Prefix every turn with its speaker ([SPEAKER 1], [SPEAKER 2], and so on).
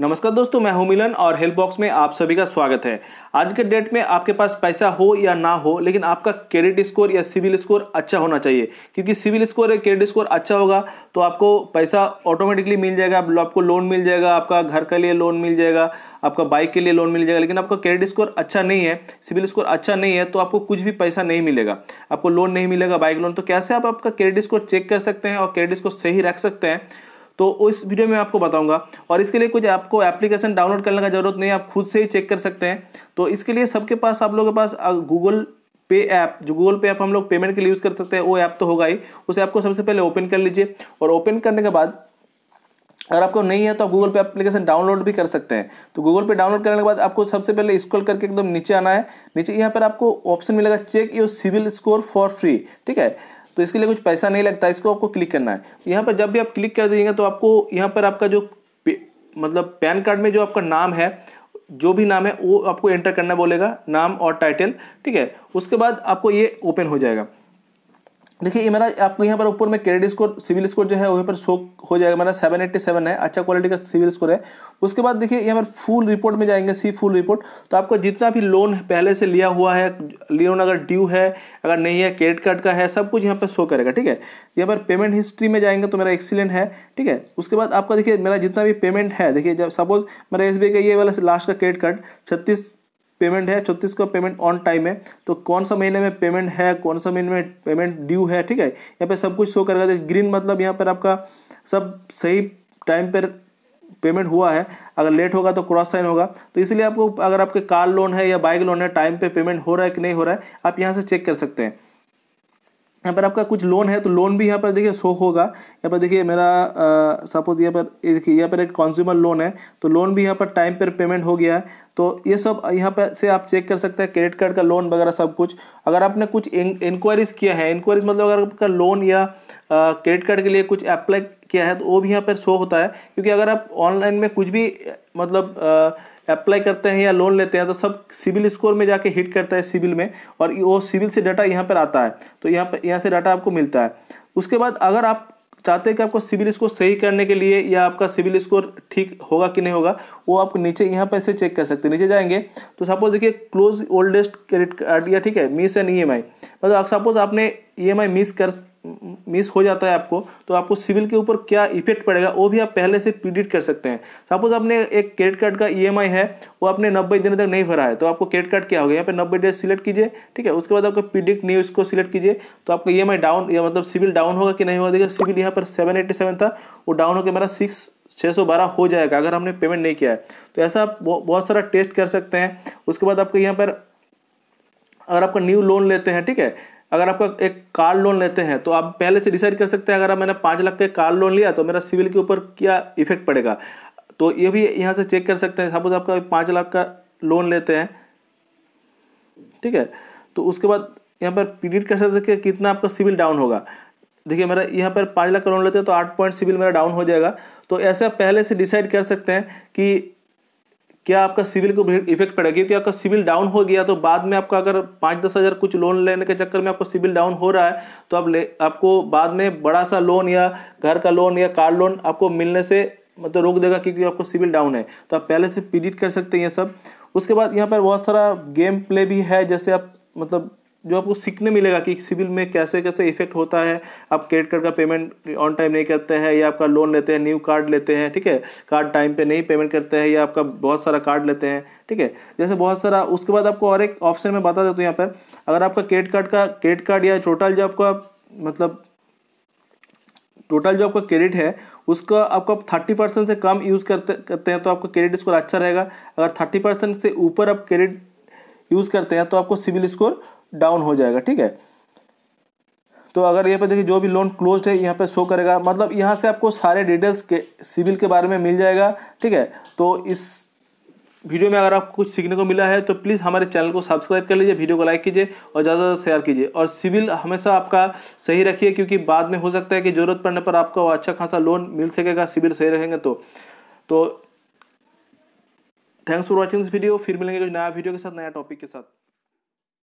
[SPEAKER 1] नमस्कार दोस्तों मैं हूं मिलन और हेल्प बॉक्स में आप सभी का स्वागत है आज के डेट में आपके पास पैसा हो या ना हो लेकिन आपका क्रेडिट स्कोर या सिविल स्कोर अच्छा होना चाहिए क्योंकि सिविल स्कोर या क्रेडिट स्कोर अच्छा होगा तो आपको पैसा ऑटोमेटिकली मिल जाएगा मतलब आपको लोन मिल जाएगा आपका घर के लिए लोन मिल जाएगा आपका बाइक के लिए लोन मिल जाएगा लेकिन आपका क्रेडिट स्कोर अच्छा नहीं है सिविल स्कोर अच्छा नहीं है तो आपको कुछ भी पैसा नहीं मिलेगा आपको लोन नहीं मिलेगा बाइक लोन तो कैसे आप आपका क्रेडिट स्कोर चेक कर सकते हैं और क्रेडिट स्कोर सही रख सकते हैं तो उस वीडियो में आपको बताऊंगा और इसके लिए कुछ आपको एप्लीकेशन डाउनलोड करने का ज़रूरत नहीं आप खुद से ही चेक कर सकते हैं तो इसके लिए सबके पास आप लोगों के पास गूगल पे ऐप जो गूगल पे ऐप हम लोग पेमेंट के लिए यूज़ कर सकते हैं वो ऐप तो होगा ही उस ऐप को सबसे पहले ओपन कर लीजिए और ओपन करने के बाद अगर आपको नहीं है तो आप गूगल पे एप्लीकेशन डाउनलोड भी कर सकते हैं तो गूगल पे डाउनलोड करने के बाद आपको सबसे पहले स्क्रॉल करके एकदम नीचे आना है नीचे यहाँ पर आपको ऑप्शन मिलेगा check your CIBIL score for free ठीक है तो इसके लिए कुछ पैसा नहीं लगता इसको आपको क्लिक करना है तो यहाँ पर जब भी आप क्लिक कर देंगे तो आपको यहाँ पर आपका जो मतलब पैन कार्ड में जो आपका नाम है जो भी नाम है वो आपको एंटर करना बोलेगा नाम और टाइटल ठीक है उसके बाद आपको ये ओपन हो जाएगा देखिए ये मेरा आपको यहाँ पर ऊपर में क्रेडिट स्कोर सिविल स्कोर जो है वहीं पर शो हो जाएगा मेरा सेवन एट्टी सेवन है अच्छा क्वालिटी का सिविल स्कोर है उसके बाद देखिए यहाँ पर फुल रिपोर्ट में जाएंगे सी फुल रिपोर्ट तो आपको जितना भी लोन पहले से लिया हुआ है लोन अगर ड्यू है अगर नहीं है क्रेडिट कार्ड का है सब कुछ यहाँ पर शो करेगा ठीक है यहाँ पर पेमेंट हिस्ट्री में जाएंगे तो मेरा एक्सीलेंट है ठीक है उसके बाद आपका देखिए मेरा जितना भी पेमेंट है देखिए जब सपोज मेरा एस का ये वाला लास्ट का क्रेडिट कार्ड छत्तीस पेमेंट है छत्तीस का पेमेंट ऑन टाइम है तो कौन सा महीने में पेमेंट है कौन सा महीने में पेमेंट ड्यू है ठीक है यहाँ पे सब कुछ शो करेगा ग्रीन मतलब यहाँ पर आपका सब सही टाइम पर पेमेंट हुआ है अगर लेट होगा तो क्रॉस साइन होगा तो इसलिए आपको अगर आपके कार लोन है या बाइक लोन है टाइम पे पेमेंट हो रहा है कि नहीं हो रहा है आप यहाँ से चेक कर सकते हैं यहाँ पर आपका कुछ लोन है तो लोन भी यहाँ पर देखिए शो होगा यहाँ पर देखिए मेरा सपोज यहाँ पर देखिए यहाँ पर एक कंज्यूमर लोन है तो लोन भी यहाँ पर टाइम पर पेमेंट हो गया है तो ये सब यहाँ पर से आप चेक कर सकते हैं क्रेडिट कार्ड का लोन वगैरह सब कुछ अगर आपने कुछ इंक्वायरीज किया है इंक्वायरीज मतलब अगर आपका लोन या क्रेडिट कार्ड के लिए कुछ अप्लाई किया है तो वो भी यहाँ पर शो होता है क्योंकि अगर आप ऑनलाइन में कुछ भी मतलब अप्लाई करते हैं या लोन लेते हैं तो सब सिविल स्कोर में जाके हिट करता है सिविल में और वो सिविल से डाटा यहाँ पर आता है तो यहाँ पर यहाँ से डाटा आपको मिलता है उसके बाद अगर आप चाहते हैं कि आपको सिविल स्कोर सही करने के लिए या आपका सिविल स्कोर ठीक होगा कि नहीं होगा वो आप नीचे यहाँ पर से चेक कर सकते हैं नीचे जाएंगे तो सपोज देखिए क्लोज ओल्डेस्ट क्रेडिट कार्ड या ठीक है miss and E M I मतलब सपोज आपने ई एम आई मिस कर मिस हो जाता है आपको तो आपको सिविल के ऊपर क्या इफेक्ट पड़ेगा वो भी आप पहले से प्रिडिक्ट कर सकते हैं सपोज आपने एक क्रेडिट कार्ड का ईएमआई e है वो आपने नब्बे दिन तक नहीं भरा है तो आपको क्रेडिट कार्ड क्या होगा यहाँ पे नब्बे डेज सिलेक्ट कीजिए ठीक है उसके बाद आपको प्रिडिक्ट न्यू इसको सिलेक्ट कीजिए तो आपका ई e डाउन या मतलब सिविल डाउन होगा कि नहीं होगा देखिए सिविल यहाँ पर सेवन था वो डाउन होकर मेरा सिक्स छः सौ बारह हो जाएगा अगर हमने पेमेंट नहीं किया है तो ऐसा आप बहुत सारा टेस्ट कर सकते हैं उसके बाद आपको यहाँ पर अगर आपका न्यू लोन लेते हैं ठीक है अगर आपका एक कार लोन लेते हैं तो आप पहले से डिसाइड कर सकते हैं अगर मैंने पाँच लाख का कार लोन लिया तो मेरा सिविल के ऊपर क्या इफेक्ट पड़ेगा तो ये भी यहाँ से चेक कर सकते हैं सपोज आपका पाँच लाख का लोन लेते हैं ठीक है तो उसके बाद यहाँ पर पीरियड कैसे देखिए कितना आपका सिविल डाउन होगा देखिए मेरा यहाँ पर पाँच लाख का लोन लेते हैं तो आठ पॉइंट सिविल मेरा डाउन हो जाएगा तो ऐसे आप पहले से डिसाइड कर सकते हैं कि क्या आपका सिविल को इफेक्ट पड़ेगा क्योंकि आपका सिविल डाउन हो गया तो बाद में आपका अगर पाँच दस हज़ार कुछ लोन लेने के चक्कर में आपका सिविल डाउन हो रहा है तो आप ले आपको बाद में बड़ा सा लोन या घर का लोन या कार लोन आपको मिलने से मतलब रोक देगा क्योंकि आपको सिविल डाउन है तो आप पहले से पीडिट कर सकते हैं ये सब उसके बाद यहाँ पर बहुत सारा गेम प्ले भी है जैसे आप मतलब जो आपको सीखने मिलेगा कि सिविल में कैसे कैसे इफेक्ट होता है आप क्रेडिट कार्ड का पेमेंट ऑन टाइम नहीं करते हैं या आपका लोन लेते हैं न्यू कार्ड लेते हैं ठीक है कार्ड टाइम पे नहीं पेमेंट करते हैं या आपका बहुत सारा कार्ड लेते हैं ठीक है जैसे बहुत सारा उसके बाद आपको और एक ऑप्शन में बता देता हूँ यहाँ पर अगर आपका क्रेडिट कार्ड का क्रेडिट कार्ड या टोटल जो आपका मतलब टोटल जो आपका क्रेडिट है उसका आपको आप थर्टी परसेंट से कम यूज़ करते करते हैं तो आपका क्रेडिट स्कोर अच्छा रहेगा अगर थर्टी परसेंट से ऊपर आप क्रेडिट यूज़ करते हैं तो आपको सिविल स्कोर डाउन हो जाएगा ठीक है तो अगर यहाँ पे देखिए जो भी लोन क्लोज है यहाँ पे शो करेगा मतलब यहाँ से आपको सारे डिटेल्स के सिविल के बारे में मिल जाएगा ठीक है तो इस वीडियो में अगर आपको कुछ सीखने को मिला है तो प्लीज़ हमारे चैनल को सब्सक्राइब कर लीजिए वीडियो को लाइक कीजिए और ज़्यादा से ज़्यादा शेयर कीजिए और सिविल हमेशा आपका सही रखिए क्योंकि बाद में हो सकता है कि ज़रूरत पड़ने पर आपको अच्छा खासा लोन मिल सकेगा सिविल सही रहेंगे तो तो thanks for watching this video फिर मिलेंगे कुछ नया वीडियो के साथ नया टॉपिक के साथ